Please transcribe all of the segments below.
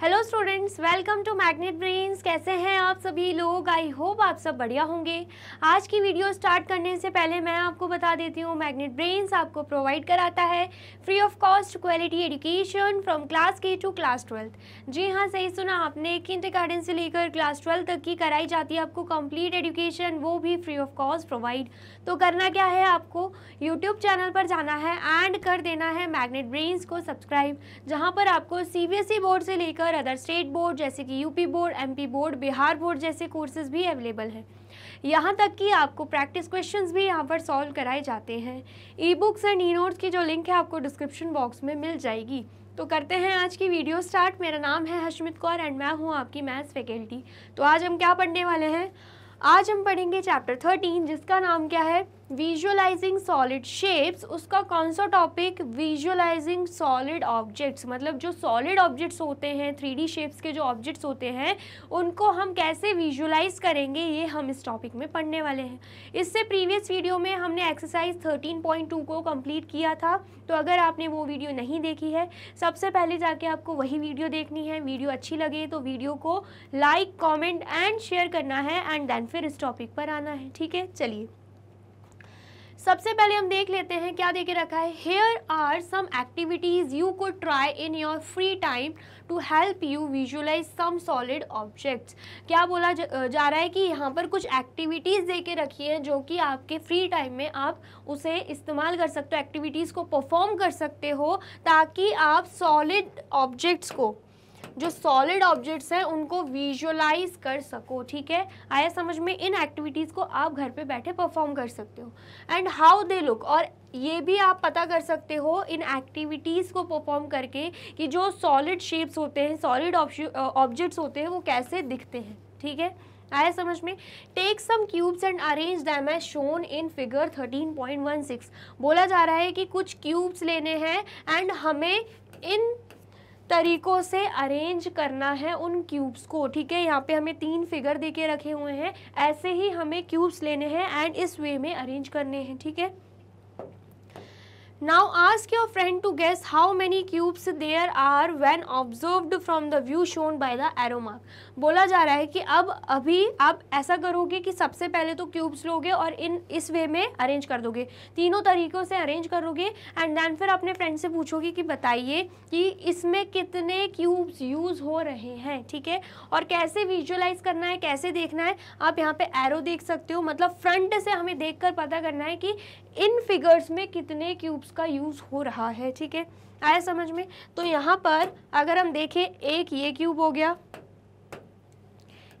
Hello students welcome to magnet brains कैसे हैं आप सभी लोग आई होप आप सब बढ़िया होंगे आज की वीडियो स्टार्ट करने से पहले मैं आपको बता देती हूँ मैग्नेट ब्रेन्स आपको प्रोवाइड कराता है free of cost quality education from class K to class twelfth जी हाँ सही सुना आपने किंड गार्डन से लेकर क्लास ट्वेल्थ तक की कराई जाती है आपको कम्प्लीट एजुकेशन वो भी फ्री ऑफ कॉस्ट प्रोवाइड तो करना क्या है आपको यूट्यूब चैनल पर जाना है एंड कर देना है मैग्नेट ब्रेन्स को सब्सक्राइब जहाँ पर आपको सी बोर्ड e से लेकर सेंटर अदर स्टेट बोर्ड जैसे कि UP board MP board Bihar board जैसे कोर्सेज भी अवेलेबल हैं यहाँ तक कि आपको प्रैक्टिस क्वेश्चंस भी यहाँ पर सॉल्व कराए जाते हैं e books and e notes की जो लिंक है आपको डिस्क्रिप्शन बॉक्स में मिल जाएगी तो करते हैं आज की वीडियो स्टार्ट मेरा नाम है हशमित कौर एंड मैं हूँ आपकी मैथ्स फैकल्टी तो आज हम क्या पढ़ने वाले हैं आज हम पढ़ेंगे चैप्टर थर्टीन जिसका नाम क्या है विजुअलाइजिंग सॉलिड शेप्स उसका कौन सा टॉपिक विजुअलाइजिंग सॉलिड ऑब्जेक्ट्स मतलब जो सॉलिड ऑब्जेक्ट्स होते हैं थ्री शेप्स के जो ऑब्जेक्ट्स होते हैं उनको हम कैसे विजुअलाइज करेंगे ये हम इस टॉपिक में पढ़ने वाले हैं इससे प्रीवियस वीडियो में हमने एक्सरसाइज 13.2 को कंप्लीट किया था तो अगर आपने वो वीडियो नहीं देखी है सबसे पहले जाके आपको वही वीडियो देखनी है वीडियो अच्छी लगे तो वीडियो को लाइक कॉमेंट एंड शेयर करना है एंड देन फिर इस टॉपिक पर आना है ठीक है चलिए सबसे पहले हम देख लेते हैं क्या देके रखा है here are some activities you could try in your free time to help you visualise some solid objects क्या बोला जा रहा है कि यहाँ पर कुछ एक्टिविटीज़ दे के रखी है जो कि आपके फ्री टाइम में आप उसे इस्तेमाल कर सकते हो एक्टिविटीज़ को परफॉर्म कर सकते हो ताकि आप सॉलिड ऑब्जेक्ट्स को जो सॉलिड ऑब्जेक्ट्स हैं उनको विजुअलाइज कर सको ठीक है आया समझ में इन एक्टिविटीज़ को आप घर पे बैठे परफॉर्म कर सकते हो एंड हाउ दे लुक और ये भी आप पता कर सकते हो इन एक्टिविटीज़ को परफॉर्म करके कि जो सॉलिड शेप्स होते हैं सॉलिड ऑब्जेक्ट्स होते हैं वो कैसे दिखते हैं ठीक है आया समझ में take some cubes and arrange them as shown in figure 13.16 बोला जा रहा है कि कुछ क्यूब्स लेने हैं एंड हमें इन तरीकों से अरेंज करना है उन क्यूब्स को ठीक है यहाँ पे हमें तीन फिगर देके रखे हुए हैं ऐसे ही हमें क्यूब्स लेने हैं एंड इस वे में अरेंज करने हैं ठीक है now ask your friend to guess how many cubes there are when observed from the view shown by the arrow mark बोला जा रहा है कि अब अभी आप ऐसा करोगे कि सबसे पहले तो क्यूब्स लोगे और इन इस वे में अरेंज कर दोगे तीनों तरीक़ों से अरेंज करोगे एंड देन फिर अपने फ्रेंड से पूछोगे कि बताइए कि इसमें कितने क्यूब्स यूज़ हो रहे हैं ठीक है और कैसे विजुअलाइज करना है कैसे देखना है आप यहाँ पे एरो देख सकते हो मतलब फ्रंट से हमें देख कर पता करना है कि इन फिगर्स में कितने क्यूब्स का यूज़ हो रहा है ठीक है आया समझ में तो यहाँ पर अगर हम देखें एक ये क्यूब हो गया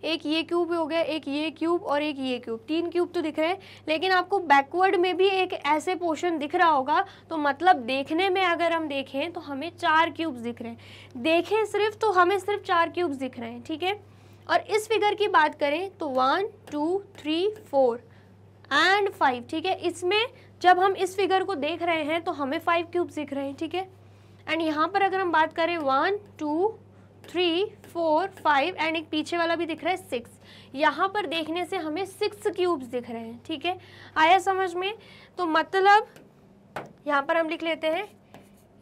एक ये क्यूब हो गया एक ये क्यूब और एक ये क्यूब तीन क्यूब तो दिख रहे हैं लेकिन आपको बैकवर्ड में भी एक ऐसे पोर्शन दिख रहा होगा तो मतलब देखने में अगर हम देखें तो हमें चार क्यूब्स दिख रहे हैं देखें सिर्फ तो हमें सिर्फ चार क्यूब्स दिख रहे हैं ठीक है और इस फिगर की बात करें तो one two three four and five ठीक है इसमें जब हम इस फिगर को देख रहे हैं तो हमें फाइव क्यूब्स दिख रहे हैं ठीक है एंड यहाँ पर अगर हम बात करें one two three four five and एक पीछे वाला भी दिख रहा है सिक्स यहाँ पर देखने से हमें सिक्स क्यूब्स दिख रहे हैं ठीक है आया समझ में तो मतलब यहाँ पर हम लिख लेते हैं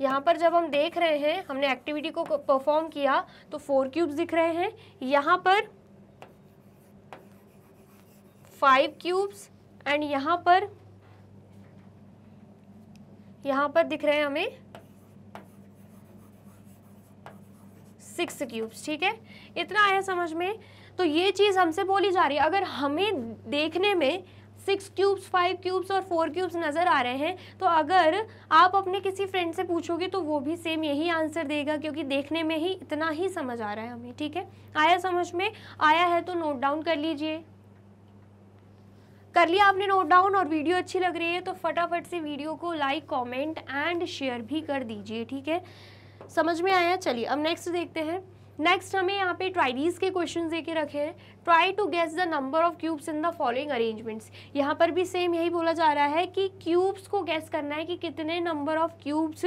यहाँ पर जब हम देख रहे हैं हमने एक्टिविटी को परफॉर्म किया तो फोर क्यूब्स दिख रहे हैं यहाँ पर फाइव क्यूब्स एंड यहाँ पर यहाँ पर दिख रहे हैं हमें सिक्स क्यूब्स ठीक है इतना आया समझ में तो ये चीज़ हमसे बोली जा रही है अगर हमें देखने में सिक्स क्यूब्स फाइव क्यूब्स और फोर क्यूब्स नज़र आ रहे हैं तो अगर आप अपने किसी फ्रेंड से पूछोगे तो वो भी सेम यही आंसर देगा क्योंकि देखने में ही इतना ही समझ आ रहा है हमें ठीक है आया समझ में आया है तो नोट डाउन कर लीजिए कर लिया आपने नोट डाउन और वीडियो अच्छी लग रही है तो फटाफट से वीडियो को लाइक कमेंट एंड शेयर भी कर दीजिए ठीक है समझ में आया चलिए अब नेक्स्ट देखते हैं नेक्स्ट हमें यहाँ पे ट्राइडीज के क्वेश्चन देके रखे हैं try to guess the number of cubes in the following arrangements यहाँ पर भी सेम यही बोला जा रहा है कि क्यूब्स को गेस करना है कि कितने number of cubes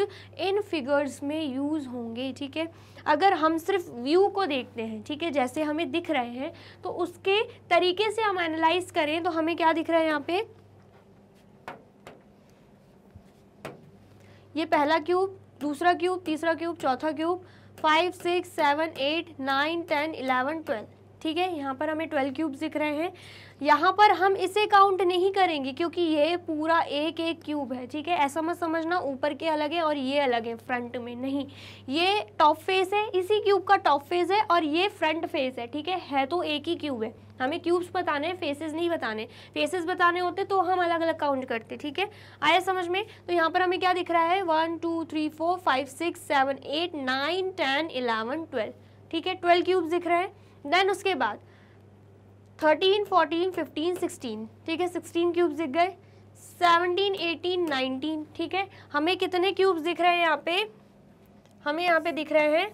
in figures में यूज़ होंगे ठीक है अगर हम सिर्फ व्यू को देखते हैं ठीक है जैसे हमें दिख रहे हैं तो उसके तरीके से हम एनालाइज करें तो हमें क्या दिख रहा है यहाँ पे ये पहला क्यूब दूसरा क्यूब तीसरा क्यूब चौथा cube five six seven eight nine ten eleven twelve ठीक है यहाँ पर हमें ट्वेल्व क्यूब्स दिख रहे हैं यहाँ पर हम इसे काउंट नहीं करेंगे क्योंकि ये पूरा एक एक क्यूब है ठीक है ऐसा मत समझना ऊपर के अलग है और ये अलग है फ्रंट में नहीं ये टॉप फेस है इसी क्यूब का टॉप फेस है और ये फ्रंट फेस है ठीक है है तो एक ही क्यूब है हमें क्यूब्स बताने हैं फेसेस नहीं बताने फेसेस बताने होते तो हम अलग अलग काउंट करते ठीक है आया समझ में तो यहाँ पर हमें क्या दिख रहा है one two three four five six seven eight nine ten eleven twelve ठीक है ट्वेल्व क्यूब्स दिख रहे हैं देन उसके बाद थर्टीन फोर्टीन फिफ्टीन सिक्सटीन ठीक है सिक्सटीन क्यूब्स दिख गए सेवनटीन एटीन नाइनटीन ठीक है हमें कितने क्यूब्स दिख रहे हैं यहाँ पे हमें यहाँ पे दिख रहे हैं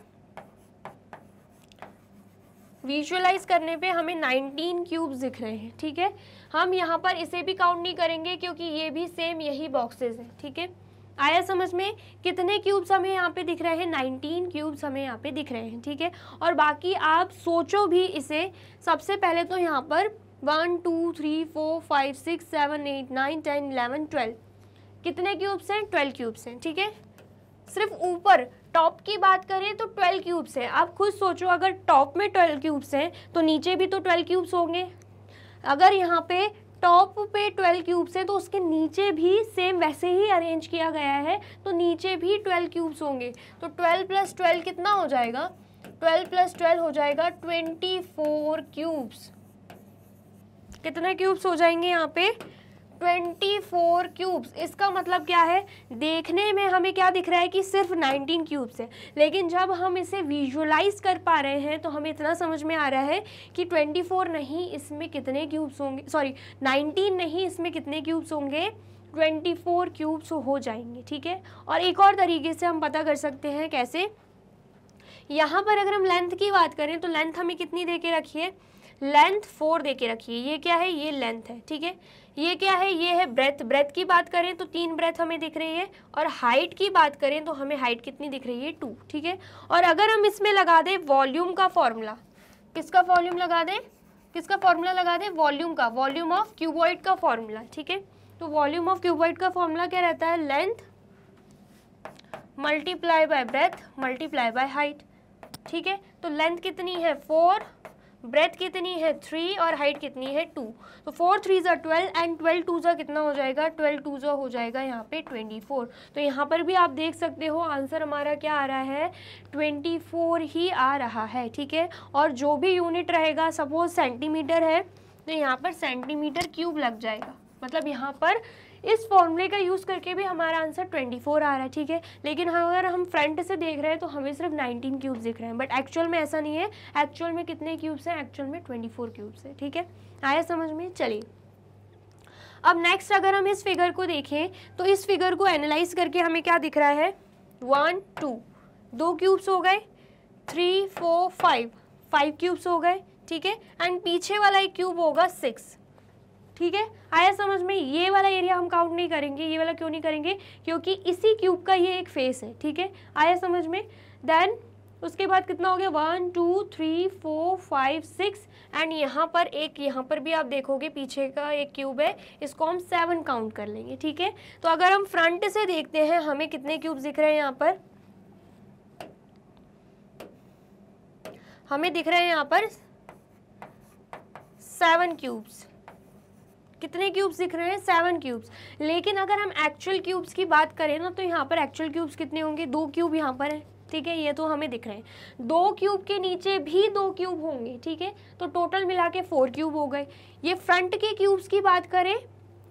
विजुअलाइज करने पे हमें नाइनटीन क्यूब्स दिख रहे हैं ठीक है हम यहाँ पर इसे भी काउंट नहीं करेंगे क्योंकि ये भी सेम यही बॉक्सेस हैं ठीक है थीके? आया समझ में कितने क्यूब्स हमें यहाँ पे दिख रहे हैं 19 क्यूब्स हमें यहाँ पे दिख रहे हैं ठीक है और बाकी आप सोचो भी इसे सबसे पहले तो यहाँ पर one two three four five six seven eight nine ten eleven twelve कितने क्यूब्स हैं ट्वेल्व क्यूब्स हैं ठीक है सिर्फ ऊपर टॉप की बात करें तो ट्वेल्व क्यूब्स हैं आप खुद सोचो अगर टॉप में ट्वेल्व क्यूब्स हैं तो नीचे भी तो ट्वेल्व क्यूब्स होंगे अगर यहाँ पे टॉप पे ट्वेल्व क्यूब्स हैं तो उसके नीचे भी सेम वैसे ही अरेंज किया गया है तो नीचे भी ट्वेल्व क्यूब्स होंगे तो ट्वेल्व प्लस ट्वेल्व कितना हो जाएगा ट्वेल्व प्लस ट्वेल्व हो जाएगा ट्वेंटी फोर क्यूब्स कितने क्यूब्स हो जाएंगे यहाँ पे ट्वेंटी फोर क्यूब्स इसका मतलब क्या है देखने में हमें क्या दिख रहा है कि सिर्फ नाइनटीन क्यूब्स है लेकिन जब हम इसे विजुअलाइज कर पा रहे हैं तो हमें इतना समझ में आ रहा है कि ट्वेंटी फोर नहीं इसमें कितने क्यूब्स होंगे सॉरी नाइनटीन नहीं इसमें कितने क्यूब्स होंगे ट्वेंटी फोर क्यूब्स हो जाएंगे ठीक है और एक और तरीके से हम पता कर सकते हैं कैसे यहाँ पर अगर हम लेंथ की बात करें तो लेंथ हमें कितनी दे के रखिए लेंथ फोर दे के रखिए ये क्या है ये लेंथ है ठीक है ये क्या है ये है ब्रेथ ब्रेथ की बात करें तो तीन ब्रेथ हमें दिख रही है और हाइट की बात करें तो हमें हाइट कितनी दिख रही है टू ठीक है और अगर हम इसमें लगा दें वॉल्यूम का फॉर्मूला किसका वॉल्यूम लगा दें किसका फॉर्मूला लगा दें वॉल्यूम का वॉल्यूम ऑफ क्यूबॉइड का फॉर्मूला ठीक है तो वॉल्यूम ऑफ क्यूबॉइड का फॉर्मूला क्या रहता है length multiply by breadth multiply by height ठीक है तो लेंथ कितनी है फोर ब्रेथ कितनी है थ्री और हाइट कितनी है टू तो फोर थ्री ज़ा ट्वेल्व एंड ट्वेल्व टू ज़ा कितना हो जाएगा ट्वेल्व टू ज़ा हो जाएगा यहाँ पे ट्वेंटी फोर तो यहाँ पर भी आप देख सकते हो आंसर हमारा क्या आ रहा है ट्वेंटी फोर ही आ रहा है ठीक है और जो भी यूनिट रहेगा सपोज सेंटीमीटर है तो यहाँ पर सेंटीमीटर क्यूब लग जाएगा मतलब यहाँ पर इस फॉर्मूले का यूज़ करके भी हमारा आंसर 24 आ रहा है ठीक है लेकिन हाँ, अगर हम फ्रंट से देख रहे हैं तो हमें सिर्फ 19 क्यूब्स दिख रहे हैं बट एक्चुअल में ऐसा नहीं है एक्चुअल में कितने क्यूब्स हैं एक्चुअल में 24 क्यूब्स हैं ठीक है आया समझ में चलिए अब नेक्स्ट अगर हम इस फिगर को देखें तो इस फिगर को एनालाइज करके हमें क्या दिख रहा है वन टू दो क्यूब्स हो गए three four five five cubes हो गए ठीक है एंड पीछे वाला एक क्यूब होगा सिक्स ठीक है आया समझ में ये वाला एरिया हम काउंट नहीं करेंगे ये वाला क्यों नहीं करेंगे क्योंकि इसी क्यूब का ये एक फेस है ठीक है आया समझ में देन उसके बाद कितना हो गया one two three four five six and यहाँ पर एक यहाँ पर भी आप देखोगे पीछे का एक क्यूब है इसको हम सेवन काउंट कर लेंगे ठीक है तो अगर हम फ्रंट से देखते हैं हमें कितने क्यूब दिख रहे हैं यहाँ पर हमें दिख रहे हैं यहाँ पर सेवन क्यूब्स कितने क्यूब्स दिख रहे हैं सेवन क्यूब्स लेकिन अगर हम एक्चुअल क्यूब्स की बात करें ना तो यहाँ पर एक्चुअल क्यूब्स कितने होंगे दो क्यूब यहाँ पर है ठीक है ये तो हमें दिख रहे हैं दो क्यूब के नीचे भी दो क्यूब होंगे ठीक है तो टोटल मिला के फोर क्यूब हो गए ये फ्रंट के क्यूब्स की बात करें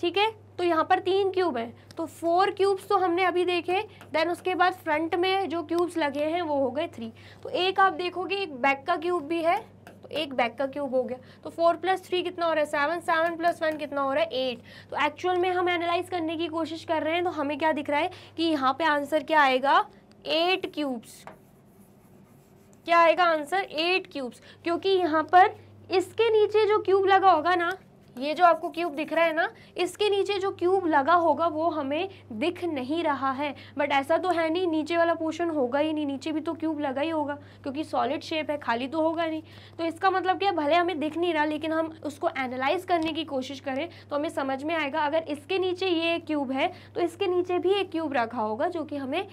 ठीक है तो यहाँ पर तीन क्यूब है तो फोर क्यूब्स तो हमने अभी देखे देन उसके बाद फ्रंट में जो क्यूब्स लगे हैं वो हो गए थ्री तो एक आप देखोगे एक बैक का क्यूब भी है एक बैक का क्यूब हो गया तो फोर प्लस थ्री कितना हो रहा है सेवन सेवन प्लस वन कितना हो रहा है एट तो एक्चुअल में हम एनालाइज करने की कोशिश कर रहे हैं तो हमें क्या दिख रहा है कि यहाँ पे आंसर क्या आएगा एट क्यूब्स क्या आएगा आंसर एट क्यूब्स क्योंकि यहाँ पर इसके नीचे जो क्यूब लगा होगा ना ये जो आपको क्यूब दिख रहा है ना इसके नीचे जो क्यूब लगा होगा वो हमें दिख नहीं रहा है बट ऐसा तो है नहीं नीचे वाला पोर्शन होगा ही नहीं नीचे भी तो क्यूब लगा ही होगा क्योंकि सॉलिड शेप है खाली तो होगा नहीं तो इसका मतलब क्या भले हमें दिख नहीं रहा लेकिन हम उसको एनालाइज करने की कोशिश करें तो हमें समझ में आएगा अगर इसके नीचे ये क्यूब है तो इसके नीचे भी एक क्यूब रखा होगा जो कि हमें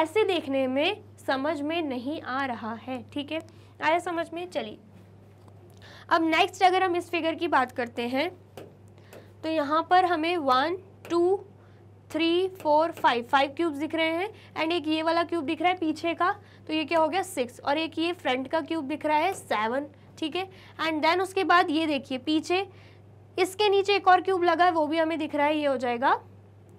ऐसे देखने में समझ में नहीं आ रहा है ठीक है आया समझ में चलिए अब नेक्स्ट अगर हम इस फिगर की बात करते हैं तो यहाँ पर हमें one two three four five five cubes दिख रहे हैं एंड एक ये वाला क्यूब दिख रहा है पीछे का तो ये क्या हो गया सिक्स और एक ये फ्रंट का क्यूब दिख रहा है सेवन ठीक है एंड देन उसके बाद ये देखिए पीछे इसके नीचे एक और क्यूब लगा है वो भी हमें दिख रहा है ये हो जाएगा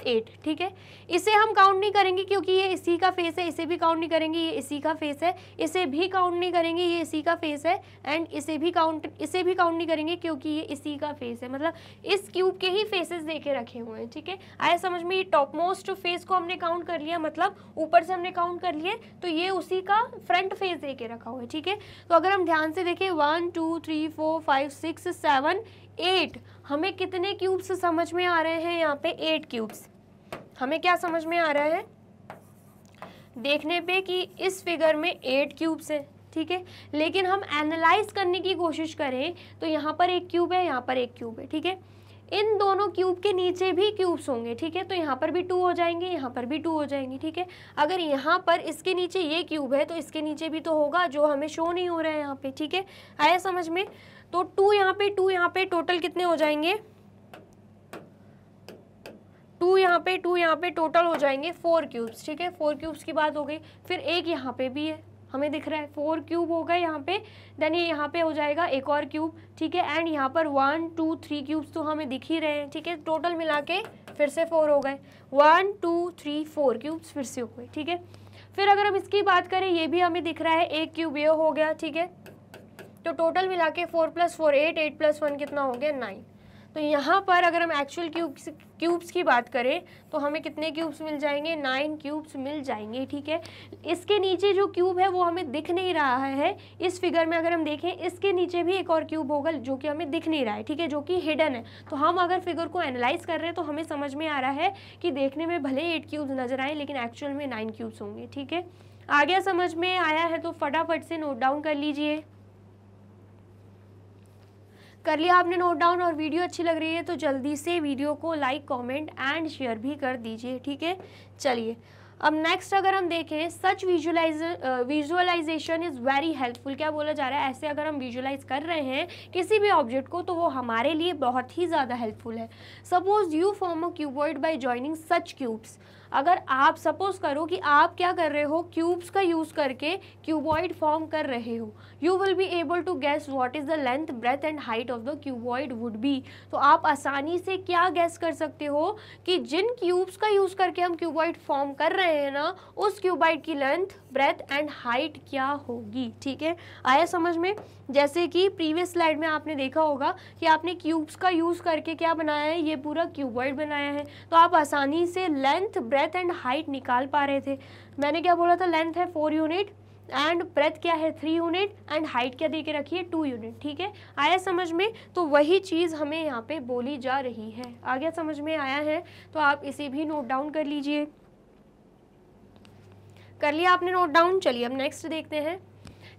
एट ठीक है इसे हम काउंट नहीं करेंगे क्योंकि ये इसी का फेस है इसे भी काउंट नहीं करेंगे ये इसी का फेस है इसे भी काउंट नहीं करेंगे ये इसी का फेस है एंड इसे भी काउंट इसे भी काउंट नहीं करेंगे क्योंकि ये इसी का फेस है मतलब इस क्यूब के ही फेसेस देखे रखे हुए हैं ठीक है आया समझ में ये टॉप मोस्ट फेस को हमने काउंट कर लिया मतलब ऊपर से हमने काउंट कर लिए तो ये उसी का फ्रंट फेस दे के रखा हुआ है ठीक है तो अगर हम ध्यान से देखें one two three four five six seven eight हमें कितने क्यूब्स समझ में आ रहे हैं यहाँ पे एट क्यूब्स हमें क्या समझ में आ रहा है देखने पे कि इस फिगर में एट क्यूब्स है ठीक है लेकिन हम एनालाइज करने की कोशिश करें तो यहाँ पर एक क्यूब है यहाँ पर एक क्यूब है ठीक है इन दोनों क्यूब के नीचे भी क्यूब्स होंगे ठीक है तो यहाँ पर भी टू हो जाएंगे यहाँ पर भी टू हो जाएंगे ठीक है अगर यहाँ पर इसके नीचे ये क्यूब है तो इसके नीचे भी तो होगा जो हमें शो नहीं हो रहा है यहाँ पे ठीक है आया समझ में तो टू यहाँ पे टू यहाँ पे टोटल कितने हो जाएंगे टू यहाँ पे टू यहाँ पे टोटल हो जाएंगे फोर क्यूब्स ठीक है फोर क्यूब्स की बात हो गई फिर एक यहाँ पे भी है हमें दिख रहा है फोर क्यूब होगा यहाँ पे देन ये यहाँ पे हो जाएगा एक और क्यूब ठीक है एंड यहाँ पर वन टू थ्री क्यूब्स तो हमें दिख ही रहे हैं ठीक है टोटल मिला के फिर से फोर हो गए one two three four cubes फिर से हो गए ठीक है फिर अगर हम इसकी बात करें ये भी हमें दिख रहा है एक क्यूब ये हो गया ठीक है तो टोटल मिला के four plus four eight eight plus one कितना हो गया नाइन तो यहाँ पर अगर हम एक्चुअल क्यूब्स क्यूब्स की बात करें तो हमें कितने क्यूब्स मिल जाएंगे नाइन क्यूब्स मिल जाएंगे ठीक है इसके नीचे जो क्यूब है वो हमें दिख नहीं रहा है इस फिगर में अगर हम देखें इसके नीचे भी एक और क्यूब होगा जो कि हमें दिख नहीं रहा है ठीक है जो कि हिडन है तो हम अगर फिगर को एनालाइज कर रहे हैं तो हमें समझ में आ रहा है कि देखने में भले एट क्यूब्स नजर आए लेकिन एक्चुअल में नाइन क्यूब्स होंगे ठीक है आ गया समझ में आया है तो फटाफट से नोट डाउन कर लीजिए कर लिया आपने नोट डाउन और वीडियो अच्छी लग रही है तो जल्दी से वीडियो को लाइक कमेंट एंड शेयर भी कर दीजिए ठीक है चलिए अब नेक्स्ट अगर हम देखें such visualise visualisation is very helpful क्या बोला जा रहा है ऐसे अगर हम विजुअलाइज कर रहे हैं किसी भी ऑब्जेक्ट को तो वो हमारे लिए बहुत ही ज़्यादा हेल्पफुल है suppose you form a cuboid by joining such cubes अगर आप सपोज करो कि आप क्या कर रहे हो क्यूब्स का यूज़ करके क्यूबॉइड फॉर्म कर रहे हो you will be able to guess what is the length breadth and height of the cuboid would be तो आप आसानी से क्या गैस कर सकते हो कि जिन क्यूब्स का यूज़ करके हम क्यूबॉइड फॉर्म कर रहे हैं ना उस क्यूबॉइड की लेंथ ब्रेथ एंड हाइट क्या होगी ठीक है आया समझ में जैसे कि प्रीवियस स्लाइड में आपने देखा होगा कि आपने क्यूब्स का यूज़ करके क्या बनाया है ये पूरा क्यूबर्ड बनाया है तो आप आसानी से लेंथ ब्रेथ एंड हाइट निकाल पा रहे थे मैंने क्या बोला था लेंथ है फोर यूनिट एंड ब्रेथ क्या है थ्री यूनिट एंड हाइट क्या दे के रखी है टू यूनिट ठीक है आया समझ में तो वही चीज़ हमें यहाँ पे बोली जा रही है आ गया समझ में आया है तो आप इसे भी नोट डाउन कर लीजिए कर लिया आपने नोट डाउन चलिए अब नेक्स्ट देखते हैं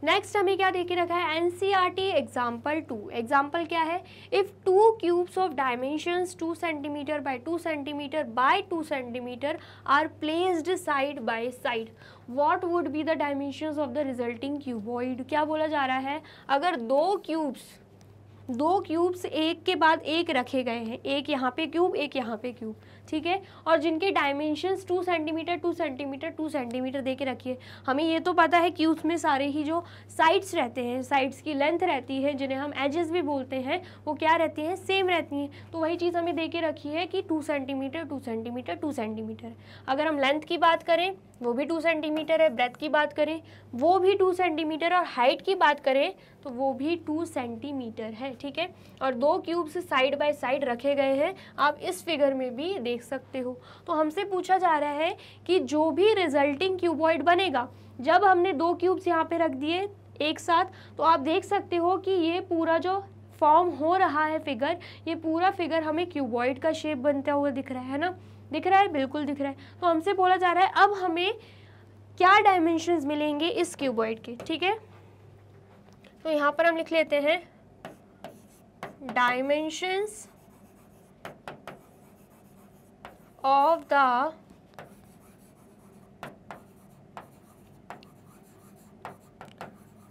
नेक्स्ट हमें क्या देखे रखा है N C R T example two example क्या है if two cubes of dimensions two centimetre by two centimetre by two centimetre are placed side by side what would be the dimensions of the resulting cuboid क्या बोला जा रहा है अगर दो cubes दो क्यूब्स एक के बाद एक रखे गए हैं एक यहाँ पे क्यूब एक यहाँ पे क्यूब ठीक है और जिनके dimensions two centimetre two centimetre two centimetre दे के रखिए हमें ये तो पता है कि उसमें सारे ही जो साइड्स रहते हैं साइड्स की लेंथ रहती है जिन्हें हम एजेस भी बोलते हैं वो क्या रहती हैं सेम रहती हैं तो वही चीज़ हमें दे के रखी है कि two centimetre two centimetre two centimetre अगर हम लेंथ की बात करें वो भी टू सेंटीमीटर है ब्रेथ की बात करें वो भी टू सेंटीमीटर और हाइट की बात करें तो वो भी टू सेंटीमीटर है ठीक है और दो क्यूब्स साइड बाय साइड रखे गए हैं आप इस फिगर में भी देख देख सकते हो तो हमसे पूछा जा रहा है कि जो भी रिजल्टिंग क्यूबॉइड बनेगा जब हमने दो क्यूब्स यहाँ पे रख दिए एक साथ तो आप देख सकते हो कि ये पूरा जो फॉर्म हो रहा है फिगर ये पूरा फिगर हमें क्यूबॉइड का शेप बनता हुआ दिख रहा है ना दिख रहा है बिल्कुल दिख रहा है तो हमसे बोला जा रहा है अब हमें क्या डायमेंशन मिलेंगे इस क्यूबॉइड के ठीक है तो यहाँ पर हम लिख लेते हैं dimensions of the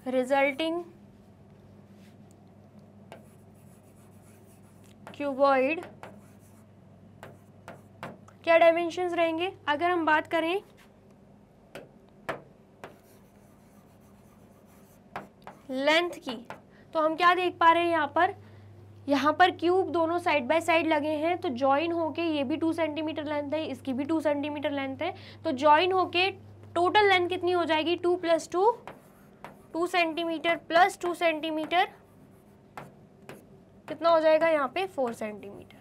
resulting cuboid क्या डायमेंशन रहेंगे अगर हम बात करें लेंथ की तो हम क्या देख पा रहे हैं यहाँ पर यहाँ पर क्यूब दोनों साइड बाय साइड लगे हैं तो ज्वाइन होके ये भी टू सेंटीमीटर लेंथ है इसकी भी टू सेंटीमीटर लेंथ है तो ज्वाइन होके टोटल लेंथ कितनी हो जाएगी two plus two two centimetre plus two centimetre कितना हो जाएगा यहाँ पे फोर सेंटीमीटर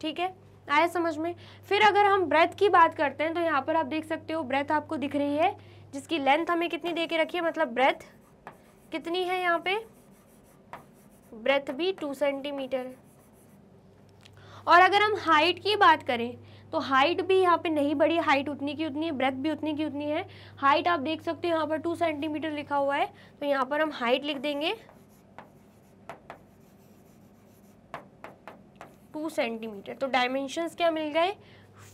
ठीक है आया समझ में फिर अगर हम ब्रेथ की बात करते हैं तो यहाँ पर आप देख सकते हो ब्रेथ आपको दिख रही है जिसकी लेंथ हमें कितनी दे के रखी है मतलब ब्रेथ कितनी है यहाँ पे ब्रेथ भी टू सेंटीमीटर है और अगर हम हाइट की बात करें तो हाइट भी यहाँ पे नहीं बढ़ी हाइट उतनी की उतनी है ब्रेथ भी उतनी की उतनी है हाइट आप देख सकते हो यहाँ पर टू सेंटीमीटर लिखा हुआ है तो यहाँ पर हम हाइट लिख देंगे टू सेंटीमीटर तो डायमेंशंस क्या मिल गए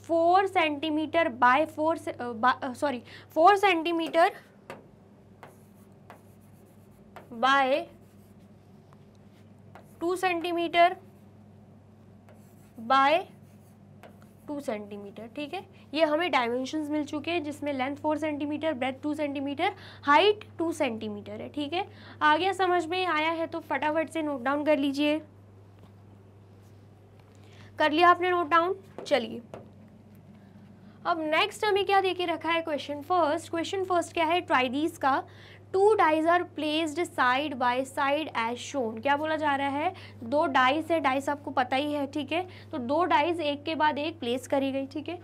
four centimetre by four sorry four centimetre by two centimetre by two centimetre ठीक है ये हमें डायमेंशन मिल चुके हैं जिसमें length four centimetre breadth two centimetre height two centimetre है ठीक है आ गया समझ में आया है तो फटाफट से नोट डाउन कर लीजिए कर लिया आपने नोट डाउन चलिए अब नेक्स्ट हमें क्या देके रखा है क्वेश्चन फर्स्ट क्वेश्चन फर्स्ट क्या है ट्राइडीज का two dice are placed side by side as shown क्या बोला जा रहा है दो डाइज है डाइस आपको पता ही है ठीक है तो दो डाइज एक के बाद एक प्लेस करी गई ठीक है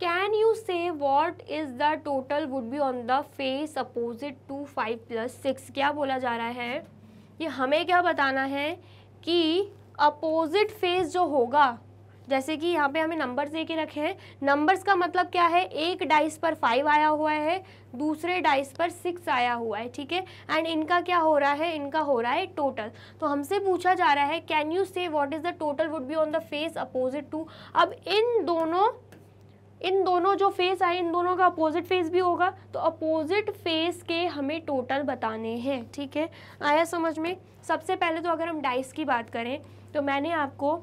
can you say what is the total would be on the face opposite to five plus six क्या बोला जा रहा है ये हमें क्या बताना है कि अपोजिट फेस जो होगा जैसे कि यहाँ पे हमें नंबर्स दे के रखे हैं नंबर्स का मतलब क्या है एक डाइस पर फाइव आया हुआ है दूसरे डाइस पर सिक्स आया हुआ है ठीक है एंड इनका क्या हो रहा है इनका हो रहा है टोटल तो हमसे पूछा जा रहा है can you say what is the total would be on the face opposite to अब इन दोनों इन दोनों जो फेस आए इन दोनों का अपोजिट फेस भी होगा तो अपोजिट फेस के हमें टोटल बताने हैं ठीक है आया समझ में सबसे पहले तो अगर हम डाइस की बात करें तो मैंने आपको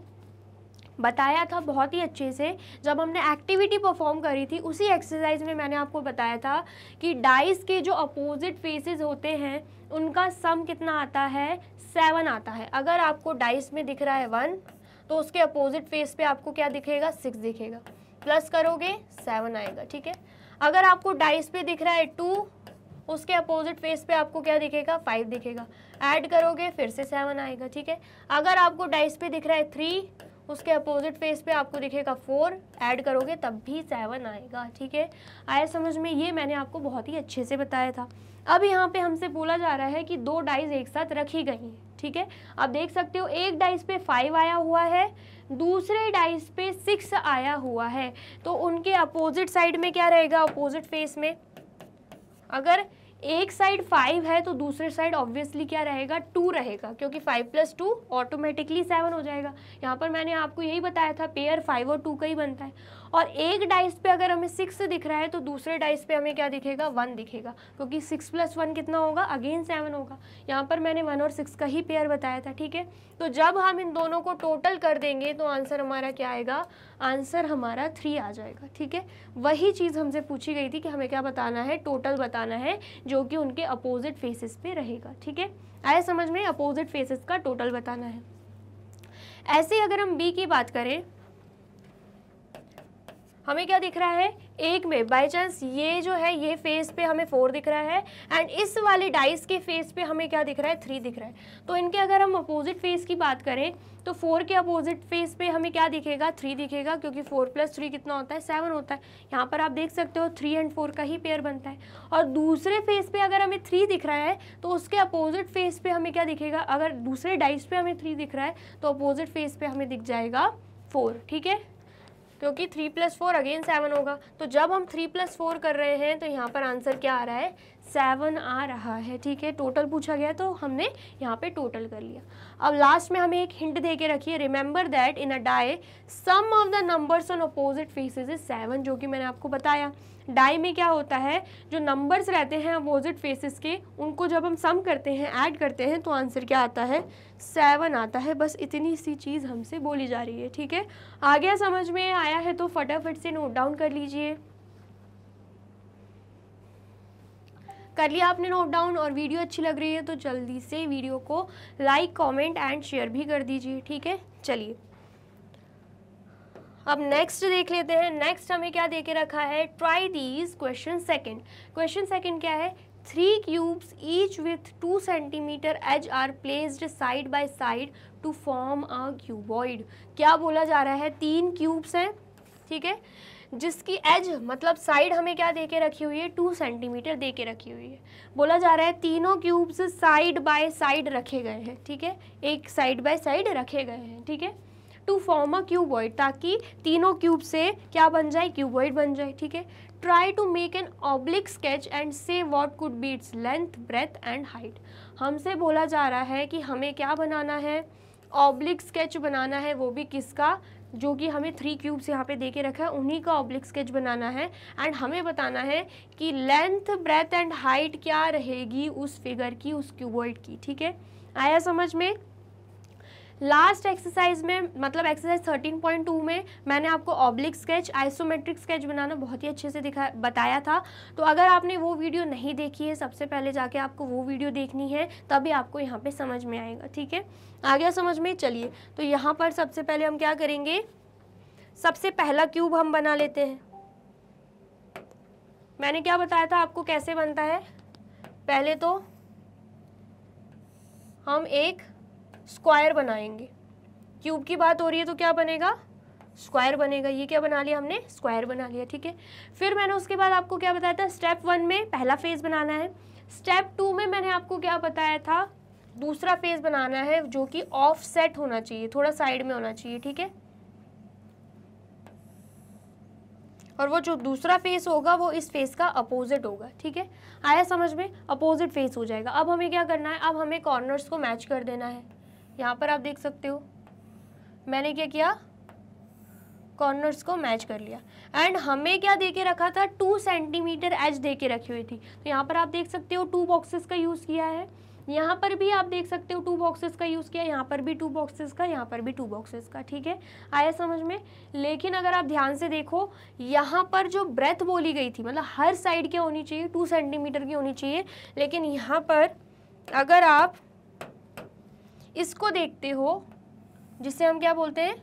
बताया था बहुत ही अच्छे से जब हमने एक्टिविटी परफॉर्म करी थी उसी एक्सरसाइज में मैंने आपको बताया था कि डाइस के जो अपोजिट फेसेस होते हैं उनका सम कितना आता है सेवन आता है अगर आपको डाइस में दिख रहा है वन तो उसके अपोजिट फेस पे आपको क्या दिखेगा सिक्स दिखेगा प्लस करोगे सेवन आएगा ठीक है अगर आपको डाइस पे दिख रहा है टू उसके अपोजिट फेस पे आपको क्या दिखेगा फाइव दिखेगा ऐड करोगे फिर से सेवन आएगा ठीक है अगर आपको डाइस पे दिख रहा है थ्री उसके अपोजिट फेस पे आपको दिखेगा फोर ऐड करोगे तब भी सेवन आएगा ठीक है आया समझ में ये मैंने आपको बहुत ही अच्छे से बताया था अब यहाँ पे हमसे बोला जा रहा है कि दो डाइज एक साथ रखी गई हैं ठीक है आप देख सकते हो एक डाइस पे फाइव आया हुआ है दूसरे डाइस पे सिक्स आया हुआ है तो उनके अपोजिट साइड में क्या रहेगा अपोजिट फेस में अगर एक साइड फाइव है तो दूसरे साइड ऑब्वियसली क्या रहेगा टू रहेगा क्योंकि five plus two automatically seven हो जाएगा यहाँ पर मैंने आपको यही बताया था पेयर फाइव और टू का ही बनता है और एक डाइस पे अगर हमें सिक्स दिख रहा है तो दूसरे डाइस पे हमें क्या दिखेगा वन दिखेगा क्योंकि सिक्स प्लस वन कितना होगा अगेन सेवन होगा यहाँ पर मैंने वन और सिक्स का ही पेयर बताया था ठीक है तो जब हम इन दोनों को टोटल कर देंगे तो आंसर हमारा क्या आएगा आंसर हमारा थ्री आ जाएगा ठीक है वही चीज़ हमसे पूछी गई थी कि हमें क्या बताना है टोटल बताना है जो कि उनके अपोजिट फेसिस पे रहेगा ठीक है आए समझ में अपोजिट फेसेस का टोटल बताना है ऐसे अगर हम बी की बात करें हमें क्या दिख रहा है एक में बाय चांस ये जो है ये फेस पे हमें फोर दिख रहा है एंड इस वाले डाइस के फेस पे हमें क्या दिख रहा है थ्री दिख रहा है तो इनके अगर हम अपोजिट फेस की बात करें तो फोर के अपोजिट फेस पे हमें क्या दिखेगा थ्री दिखेगा क्योंकि फोर प्लस थ्री कितना होता है सेवन होता है यहाँ पर आप देख सकते हो थ्री एंड फोर का ही पेयर बनता है और दूसरे फेस पे अगर हमें थ्री दिख रहा है तो उसके अपोजिट फेस पे हमें क्या दिखेगा अगर दूसरे डाइस पे हमें थ्री दिख रहा है तो अपोजिट फेस पे हमें दिख जाएगा फोर ठीक है क्योंकि three plus four again seven होगा तो जब हम थ्री प्लस फोर कर रहे हैं तो यहाँ पर आंसर क्या आ रहा है सेवन आ रहा है ठीक है टोटल पूछा गया तो हमने यहाँ पे टोटल कर लिया अब लास्ट में हमें एक हिंट दे के रखिए remember that in a die sum of the numbers on opposite faces is seven जो कि मैंने आपको बताया डाई में क्या होता है जो नंबर्स रहते हैं अपोजिट फेसेस के उनको जब हम सम करते हैं ऐड करते हैं तो आंसर क्या आता है सेवन आता है बस इतनी सी चीज़ हमसे बोली जा रही है ठीक है आगे समझ में आया है तो फटाफट से नोट डाउन कर लीजिए कर लिया आपने नोट डाउन और वीडियो अच्छी लग रही है तो जल्दी से वीडियो को लाइक कमेंट एंड शेयर भी कर दीजिए ठीक है चलिए अब नेक्स्ट देख लेते हैं नेक्स्ट हमें क्या दे के रखा है try these question second question second क्या है Three cubes each with 2 centimetre edge are placed side by side to form a cuboid. क्या बोला जा रहा है तीन cubes हैं ठीक है जिसकी एज मतलब साइड हमें क्या दे के रखी हुई है टू सेंटीमीटर दे के रखी हुई है बोला जा रहा है तीनों क्यूब्स साइड बाय साइड रखे गए हैं ठीक है एक साइड बाय साइड रखे गए हैं ठीक है टू फॉर्म अ क्यूबॉइड ताकि तीनों क्यूब से क्या बन जाए क्यूबॉइड बन जाए ठीक है try to make an oblique sketch and say what could be its length breadth and height हमसे बोला जा रहा है कि हमें क्या बनाना है ऑब्लिक स्केच बनाना है वो भी किसका जो कि हमें थ्री क्यूब्स यहाँ पे दे के रखा है उन्हीं का ऑब्लिक स्केच बनाना है एंड हमें बताना है कि लेंथ ब्रेथ एंड हाइट क्या रहेगी उस फिगर की उस क्यूबर्ड की ठीक है आया समझ में लास्ट एक्सरसाइज में मतलब एक्सरसाइज 13.2 में मैंने आपको ऑब्लिक स्केच आइसोमेट्रिक स्केच बनाना बहुत ही अच्छे से दिखा बताया था तो अगर आपने वो वीडियो नहीं देखी है सबसे पहले जाके आपको वो वीडियो देखनी है तभी आपको यहाँ पे समझ में आएगा ठीक है आ गया समझ में चलिए तो यहाँ पर सबसे पहले हम क्या करेंगे सबसे पहला क्यूब हम बना लेते हैं मैंने क्या बताया था आपको कैसे बनता है पहले तो हम एक स्क्वायर बनाएंगे क्यूब की बात हो रही है तो क्या बनेगा स्क्वायर बनेगा ये क्या बना लिया हमने स्क्वायर बना लिया ठीक है फिर मैंने उसके बाद आपको क्या बताया था स्टेप वन में पहला फेज बनाना है स्टेप टू में मैंने आपको क्या बताया था दूसरा फेज बनाना है जो कि ऑफ सेट होना चाहिए थोड़ा साइड में होना चाहिए ठीक है और वो जो दूसरा फेस होगा वो इस फेस का अपोजिट होगा ठीक है आया समझ में अपोजिट फेस हो जाएगा अब हमें क्या करना है अब हमें कॉर्नर्स को मैच कर देना है यहाँ पर आप देख सकते हो मैंने क्या किया कॉर्नर्स को मैच कर लिया एंड हमें क्या दे के रखा था टू सेंटीमीटर एज दे के रखी हुई थी तो यहाँ पर आप देख सकते हो टू बॉक्सेस का यूज़ किया है यहाँ पर भी आप देख सकते हो टू बॉक्सेस का यूज़ किया यहाँ पर भी टू बॉक्सेस का यहाँ पर भी टू बॉक्सेस का ठीक है आया समझ में लेकिन अगर आप ध्यान से देखो यहाँ पर जो ब्रेथ बोली गई थी मतलब हर साइड क्या होनी चाहिए टू सेंटीमीटर की होनी चाहिए लेकिन यहाँ पर अगर आप इसको देखते हो जिससे हम क्या बोलते हैं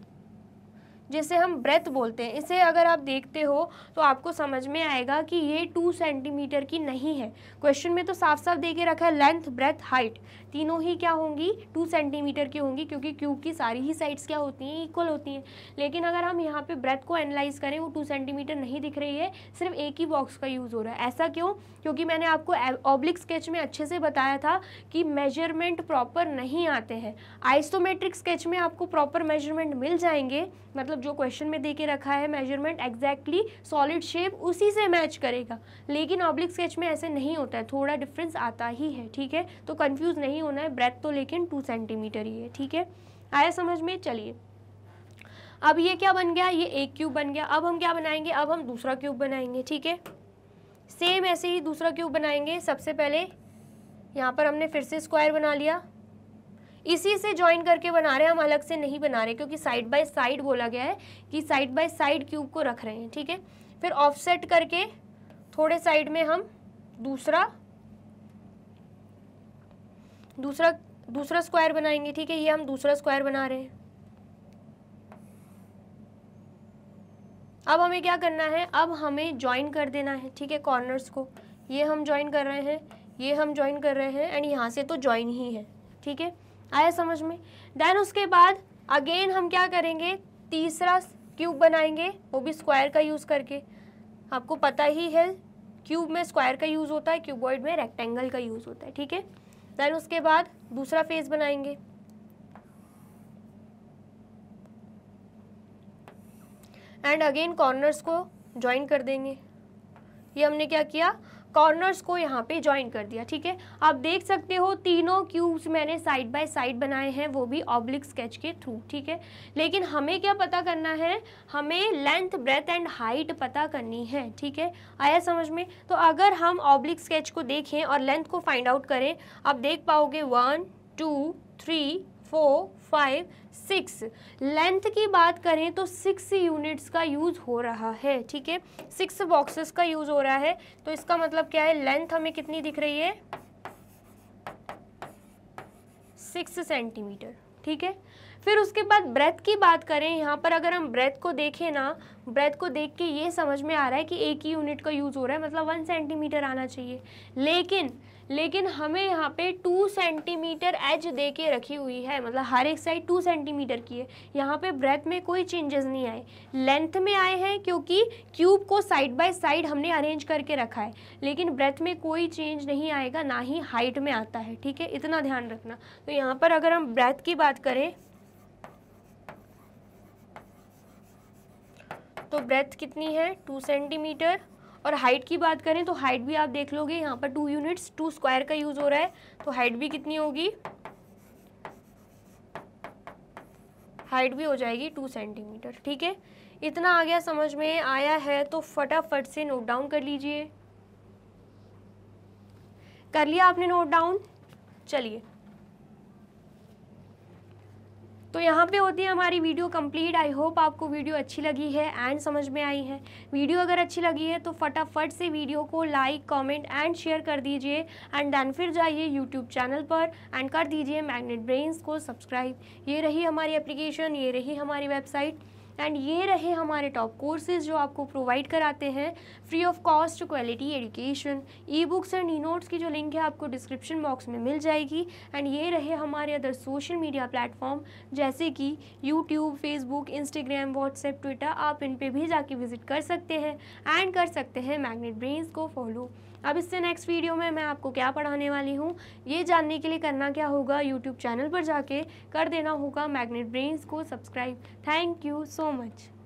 जिसे हम ब्रेथ बोलते हैं इसे अगर आप देखते हो तो आपको समझ में आएगा कि ये टू सेंटीमीटर की नहीं है क्वेश्चन में तो साफ साफ देखे रखा है लेंथ ब्रेथ हाइट तीनों ही क्या होंगी टू सेंटीमीटर की होंगी क्योंकि क्यूब की सारी ही साइड्स क्या होती हैं इक्वल होती हैं लेकिन अगर हम यहाँ पे ब्रेथ को एनालाइज करें वो टू सेंटीमीटर नहीं दिख रही है सिर्फ एक ही बॉक्स का यूज़ हो रहा है ऐसा क्यों क्योंकि मैंने आपको ऑब्लिक स्केच में अच्छे से बताया था कि मेजरमेंट प्रॉपर नहीं आते हैं आइसोमेट्रिक स्केच में आपको प्रॉपर मेजरमेंट मिल जाएंगे मतलब मतलब जो क्वेश्चन में देके रखा है मेजरमेंट एग्जैक्टली सॉलिड शेप उसी से मैच करेगा लेकिन ऑब्लिक स्केच में ऐसे नहीं होता है थोड़ा डिफरेंस आता ही है ठीक है तो कन्फ्यूज़ नहीं होना है ब्रेथ तो लेकिन टू सेंटीमीटर ही है ठीक है आया समझ में चलिए अब ये क्या बन गया ये एक क्यूब बन गया अब हम क्या बनाएंगे अब हम दूसरा क्यूब बनाएंगे ठीक है सेम ऐसे ही दूसरा क्यूब बनाएंगे सबसे पहले यहाँ पर हमने फिर से स्क्वायर बना लिया इसी से ज्वाइन करके बना रहे हैं हम अलग से नहीं बना रहे क्योंकि साइड बाय साइड बोला गया है कि साइड बाय साइड क्यूब को रख रहे हैं ठीक है फिर ऑफसेट करके थोड़े साइड में हम दूसरा दूसरा दूसरा स्क्वायर बनाएंगे ठीक है ये हम दूसरा स्क्वायर बना रहे हैं अब हमें क्या करना है अब हमें ज्वाइन कर देना है ठीक है कॉर्नर्स को ये हम ज्वाइन कर रहे हैं ये हम ज्वाइन कर रहे हैं एंड यहाँ से तो ज्वाइन ही है ठीक है आया समझ में देन उसके बाद अगेन हम क्या करेंगे तीसरा क्यूब बनाएंगे वो भी स्क्वायर का यूज़ करके आपको पता ही है क्यूब में स्क्वायर का यूज़ होता है क्यूबॉइड में रेक्टेंगल का यूज़ होता है ठीक है देन उसके बाद दूसरा फेस बनाएंगे एंड अगेन कॉर्नर्स को ज्वाइन कर देंगे ये हमने क्या किया कॉर्नर्स को यहाँ पे ज्वाइन कर दिया ठीक है आप देख सकते हो तीनों क्यूब्स मैंने साइड बाय साइड बनाए हैं वो भी ऑब्लिक स्केच के थ्रू ठीक है लेकिन हमें क्या पता करना है हमें लेंथ ब्रेथ एंड हाइट पता करनी है ठीक है आया समझ में तो अगर हम ऑब्लिक स्केच को देखें और लेंथ को फाइंड आउट करें आप देख पाओगे one two three four five six length की बात करें तो सिक्स यूनिट्स का यूज़ हो रहा है ठीक है सिक्स बॉक्सेस का यूज़ हो रहा है तो इसका मतलब क्या है लेंथ हमें कितनी दिख रही है सिक्स सेंटीमीटर ठीक है फिर उसके बाद ब्रेथ की बात करें यहाँ पर अगर हम ब्रेथ को देखें ना ब्रेथ को देख के ये समझ में आ रहा है कि एक ही यूनिट का यूज़ हो रहा है मतलब वन सेंटीमीटर आना चाहिए लेकिन लेकिन हमें यहाँ पे टू सेंटीमीटर एज दे के रखी हुई है मतलब हर एक साइड टू सेंटीमीटर की है यहाँ पे ब्रेथ में कोई चेंजेस नहीं आए लेंथ में आए हैं क्योंकि क्यूब को साइड बाय साइड हमने अरेंज करके रखा है लेकिन ब्रेथ में कोई चेंज नहीं आएगा ना ही हाइट में आता है ठीक है इतना ध्यान रखना तो यहाँ पर अगर हम ब्रेथ की बात करें तो ब्रेथ कितनी है टू सेंटीमीटर और हाइट की बात करें तो हाइट भी आप देख लोगे यहाँ पर टू यूनिट्स टू स्क्वायर का यूज़ हो रहा है तो हाइट भी कितनी होगी हाइट भी हो जाएगी टू सेंटीमीटर ठीक है इतना आ गया समझ में आया है तो फटाफट से नोट डाउन कर लीजिए कर लिया आपने नोट डाउन चलिए तो यहाँ पे होती है हमारी वीडियो कंप्लीट आई होप आपको वीडियो अच्छी लगी है एंड समझ में आई है वीडियो अगर अच्छी लगी है तो फटाफट से वीडियो को लाइक कमेंट एंड शेयर कर दीजिए एंड देन फिर जाइए यूट्यूब चैनल पर एंड कर दीजिए मैग्नेट ब्रेन्स को सब्सक्राइब ये रही हमारी एप्लीकेशन ये रही हमारी वेबसाइट एंड ये रहे हमारे टॉप कोर्सेज जो आपको प्रोवाइड कराते हैं free of cost quality education e books and e notes की जो लिंक है आपको डिस्क्रिप्शन बॉक्स में मिल जाएगी एंड ये रहे हमारे अदर सोशल मीडिया प्लेटफॉर्म जैसे कि YouTube Facebook Instagram WhatsApp Twitter आप इन पर भी जाके विज़िट कर सकते हैं एंड कर सकते हैं मैग्नेट ब्रेन्स को फॉलो अब इससे नेक्स्ट वीडियो में मैं आपको क्या पढ़ाने वाली हूँ ये जानने के लिए करना क्या होगा यूट्यूब चैनल पर जाके कर देना होगा मैग्नेट ब्रेन्स को subscribe thank you so much